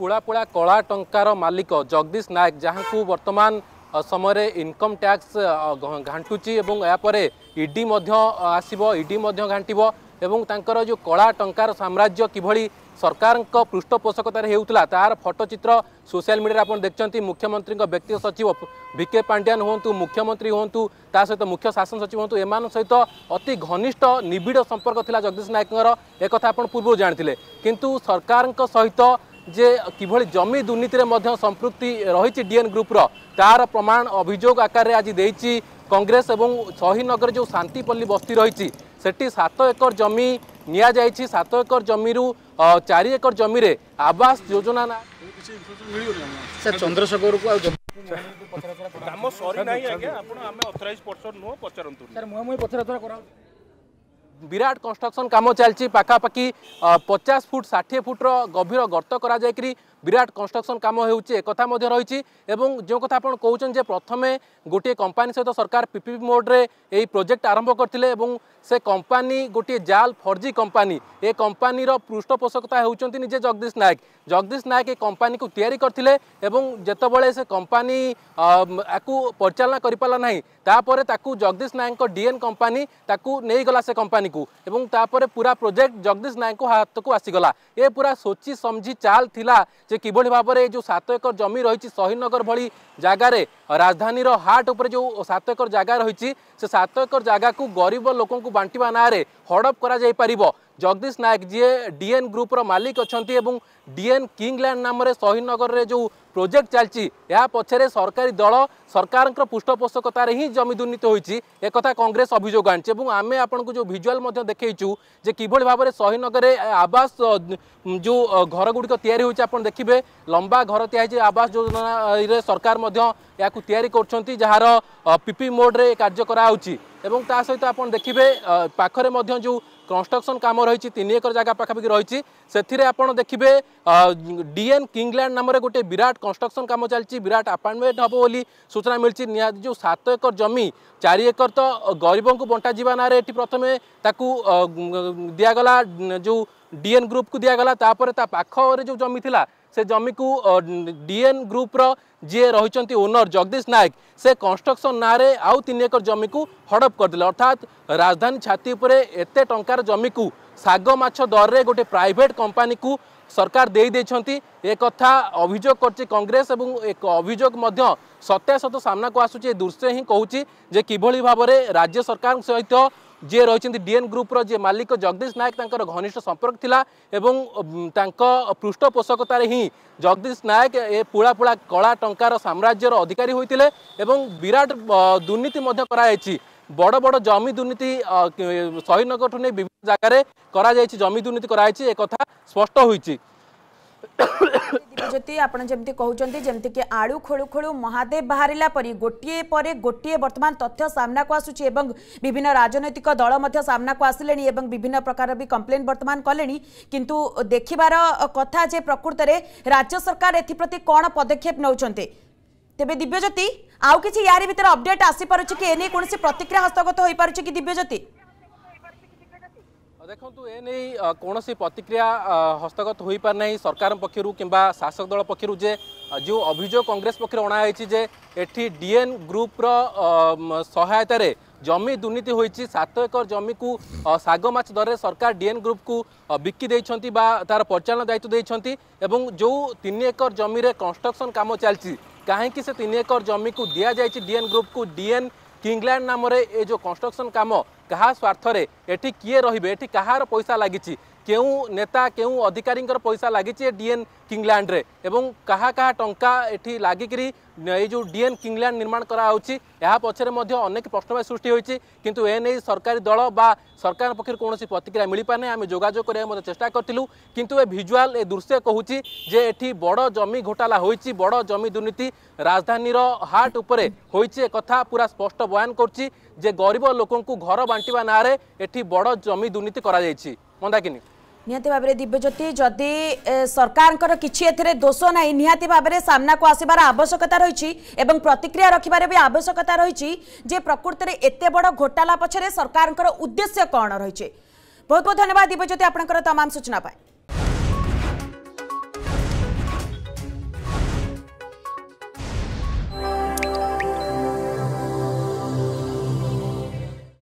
ପୁଳା ପୁଳା କଳା ଟଙ୍କାର ମାଲିକ ଜଗଦୀଶ ନାୟକ ଯାହାଙ୍କୁ ବର୍ତ୍ତମାନ ସମୟରେ ଇନକମ୍ ଟ୍ୟାକ୍ସ ଘାଣ୍ଟୁଛି ଏବଂ ଏହାପରେ ଇ ଡି ମଧ୍ୟ ଆସିବ ଇ ଡି ମଧ୍ୟ ଘାଣ୍ଟିବ ଏବଂ ତାଙ୍କର ଯେଉଁ କଳା ଟଙ୍କାର ସାମ୍ରାଜ୍ୟ କିଭଳି ସରକାରଙ୍କ ପୃଷ୍ଠପୋଷକତାରେ ହେଉଥିଲା ତାହାର ଫଟୋଚିତ୍ର ସୋସିଆଲ ମିଡ଼ିଆରେ ଆପଣ ଦେଖିଛନ୍ତି ମୁଖ୍ୟମନ୍ତ୍ରୀଙ୍କ ବ୍ୟକ୍ତି ସଚିବ ଭି କେ ପାଣ୍ଡିଆନ୍ ହୁଅନ୍ତୁ ମୁଖ୍ୟମନ୍ତ୍ରୀ ହୁଅନ୍ତୁ ତା ସହିତ ମୁଖ୍ୟ ଶାସନ ସଚିବ ହୁଅନ୍ତୁ ଏମାନଙ୍କ ସହିତ ଅତି ଘନିଷ୍ଠ ନିବିଡ଼ ସମ୍ପର୍କ ଥିଲା ଜଗଦୀଶ ନାୟକଙ୍କର ଏକଥା ଆପଣ ପୂର୍ବରୁ ଜାଣିଥିଲେ କିନ୍ତୁ ସରକାରଙ୍କ ସହିତ যে কিভাবে জমি দুর্নীতিরে মধ্যে সম্পৃক্তি রয়েছে ডিএন গ্রুপর তার প্রমাণ অভিযোগ আকারে আজ দিয়েছি কংগ্রেস এবং শহীদনগর যে শান্তিপল্লী বস্তি রয়েছে সেটি সাত একর জমি নিয়াযাইছি সাত একর জমি চারি একর জমিরে আবাস যোজনা না চন্দ্রশেখর ଆଉ କାମ নাই আজ্ঞা আপনার আমি অথরাইজ পর্সন ପର୍ସନ ନୁହଁ ପଚାରନ୍ତୁ ସାର୍ ମୁଁ ପଚରା ତରା বিরাট কনস্ট্রকশন কাম চালছি পাখাপাখি পচাশ ফুট ষাঠিয়ে ফুটর গভীর গর্ত করা যাইকি বিরাট কনস্ট্রকশন কাম ହେଉଛି ଏକଥା ମଧ୍ୟ ରହିଛି ଏବଂ ଯେଉଁ କଥା ଆପଣ କହୁଛନ୍ତି ଯେ ପ୍ରଥମେ ଗୋଟିଏ କମ୍ପାନୀ ସହିତ ସରକାର ପିପିପି ମୋଡ଼ରେ ଏହି ପ୍ରୋଜେକ୍ଟ ଆରମ୍ଭ କରିଥିଲେ ଏବଂ সে কোম্পানি গোটিয়ে জাল ফর্জি কোম্পানি এ কোম্পানির পৃষ্ঠপোষকতা হচ্ছেন নিজে জগদীশ নায়ক জগদীশ নায়ক এ কোম্পানি তৈরি করলে এবং যেতবে সে কোম্পানি আকু পরিচালনা করে পারা না তাপরে তাকে জগদীশ নায়ক ডিএন কোম্পানি তাকে নিয়েগলা সে কোম্পানি এবং তাপরে পুরা প্রোজেক্ট জগদীশ নায়ক হাতক আসিগলা এ পুরা সোচি সমঝি চাল লা যে কিভাবে ভাবে এই যে সাত একর জমি রয়েছে শহীদনগর ভি জায়গার রাজধানীর হাট উপরে যে সাত একর জায়গা রয়েছে সে সাত একর জায়গা গরিব লোক ବାଣ୍ଟିବା ନାଁରେ ହଡ଼ପ କରାଯାଇପାରିବ জগদীশ নায়ক যিয়ে ডিএন গ্রুপর মালিক অনেক এবং ডিএন কিংল্যাଣ୍ଡ নামে শহীদনগরের যে প্রোজেক্ট চালছি এর পছরে সরকারি দল সরকার পৃষ্ঠপোষকতার হি জমি দুর্নীতি হয়েছে একথা কংগ্রেস অভিযোগ আনিছে এবং আমি আপনার যে ভিজুয়াল দেখাইছু যে কিভাবে ভাবে শহীদনগরে আবাস যে ঘরগুড়ি তৈরি হয়েছে আপনার দেখবে লম্বা ঘর তৈরি আবাস যোজনার সরকার এখন তৈরি করছেন যার পিপি মোড্রে কার্য করা হচ্ছে এবং তা সহ আপনার দেখবে পাখে যে কনস্ট্রকশন কাম রয়েছে তিন একর জায়গা পাখাপাখি রয়েছে সেথিরে আপনার দেখবে ডিএন কিংল্যান্ড নামের গোটে বিরাট কনস্ট্রকশন কাম চালছে বিরাট আপার্টমেন্ট হব বলে সূচনা মিলছে নিহত যে সাত একর জমি চারি একর তো গরিব বন্টা যা না এটি প্রথমে তাকে দিয়াগলা যে ডিএন গ্রুপ গ্রুপকু দিয়াগলা তাপরে তা পাখরে যে জমি লা से जमी को डीएन ग्रुप रे रही ओनर जगदीश नायक से कंस्ट्रक्शन ना आउ तीन एकर जमी को हड़प करदे अर्थात राजधानी छाती पर टार जमी को शगमाछ दर में गोटे प्राइट कंपानी को सरकार दे एक अभोग करेस एक अभोग सत्यासत सामना को आसूँ दृश्य ही कहूँ जे कि भाव में राज्य सरकार सहित ଯିଏ ରହିଛନ୍ତି ଡିଏନ୍ ଗ୍ରୁପ୍ର ଯିଏ ମାଲିକ ଜଗଦୀଶ ନାୟକ ତାଙ୍କର ଘନିଷ୍ଠ ସମ୍ପର୍କ ଥିଲା ଏବଂ ତାଙ୍କ ପୃଷ୍ଠପୋଷକତାରେ ହିଁ ଜଗଦୀଶ ନାୟକ ଏ ପୁଳା ପୁଳା କଳା ଟଙ୍କାର ସାମ୍ରାଜ୍ୟର ଅଧିକାରୀ ହୋଇଥିଲେ ଏବଂ ବିରାଟ ଦୁର୍ନୀତି ମଧ୍ୟ କରାଯାଇଛି বড় বড় জমি দুর্নীতি শহীদনগরঠু নিয়ে বিভিন্ন জায়গায় করা যাই জমি দুর্নীতি করা হয়েছে একথা স্পষ্ট হয়েছে জ্যোতি আপনার যেমি কুমার যেমি কি আড়ু খোলু খোলু মহাদেব বাহারা পরি গোটিয়ে পরে গোটিয়ে বর্তমান তথ্য সামনাকু আসুচি এবং বিভিন্ন রাজনৈতিক দল সামনাকু আসলে এবং বিভিন্ন প্রকার বি কমপ্লেন বর্তমান কলে কিন্তু দেখবার কথা যে প্রকৃতরে রাজ্য সরকার এপ্রতি কোণ পদক্ষেপ নেওয়া তেবে দিব্যজ্যোতি আউ কিছু ইয়ারি ভিতরে অপডেট আসিপারুছে কি এনে কোণী প্রতিক্রিয়া হস্তগত হয়ে পারুছে কি দিব্যজ্যোতি দেখুন এ ଦେଖନ୍ତୁ ଏ ନେଇ କୌଣସି ପ୍ରତିକ୍ରିୟା ହସ୍ତଗତ সরকার ସରକାରଙ୍କ কিংবা শাসক দল ଦଳ যে যে অভিযোগ কংগ্রেস পক্ষ ପକ୍ଷରୁ হয়েছে যে এটি ডিএন ଗ୍ରୁପ୍ର ସହାୟତାରେ জমি দুর্নীতি হয়েছে সাত একর জমি কু শাগ মাছ দরে সরকার ডিএন গ্রুপ কু বিকি দিয়েছেন বা তার পরিচালনা দায়িত্ব দিয়েছেন এবং যে তিন একর জমিরে কনস্ট্রকশন কাম চালছি কাহি সে তিন একর জমি কু দিয়া যাই ডিএন গ্রুপ কু ডিএন কিংল্যান্ড নামে এ যে কনস্ট্রকশন কাম কাহা স্বার্থরে এটি কিয়ে রহবে এটি কাহার পয়সা লাগিছি কেউ নেতা কেউ অধিকারী পয়সা লাগিছে ডিএন কিংল্যান্ডরে এবং কাহা কাহা টঙ্কা এটি লাগিকি এই যে ডিএন কিংল্যান্ড নির্মাণ করা হচ্ছে এর পছরে অনেক প্রশ্নবাচী সৃষ্টি হয়েছে কিন্তু এ নেই সরকারি দল বা সরকার পক্ষে কোণী প্রতিক্রিয়া মিপারে আমি যোগাযোগ করার মধ্যে চেষ্টা করলু কিন্তু এ ভিজুয়াল এ দৃশ্য কুচি যে এটি বড় জমি ঘোটালা হয়েছে বড় জমি দুর্নীতি রাজধানীর হার্ট উপরে হয়েছে কথা পুরা স্পষ্ট বয়ান করছি যে গরিব লোক ঘর বা ବାଣ୍ଟିବା ନାଁରେ ଏଠି ବଡ଼ ଜମି ଦୁର୍ନୀତି କରାଯାଇଛି ମନ୍ଦାକିନୀ নিহতি ভাবে দিব্যজ্যোতি যদি সরকারঙ্কর কিছু এতে দোষ নাই নিহতি ভাবে সামনাকু আসবার আবশ্যকতা রয়েছে এবং প্রতিক্রিয়া রাখবার বি আবশ্যকতা রয়েছে যে প্রকৃতরে এত বড় ঘোটালা পছরে সরকারঙ্কর উদ্দেশ্য কণ রয়েছে বহুত বহুত ধন্যবাদ দিব্যজ্যোতি আপনার তমাম সূচনা পায়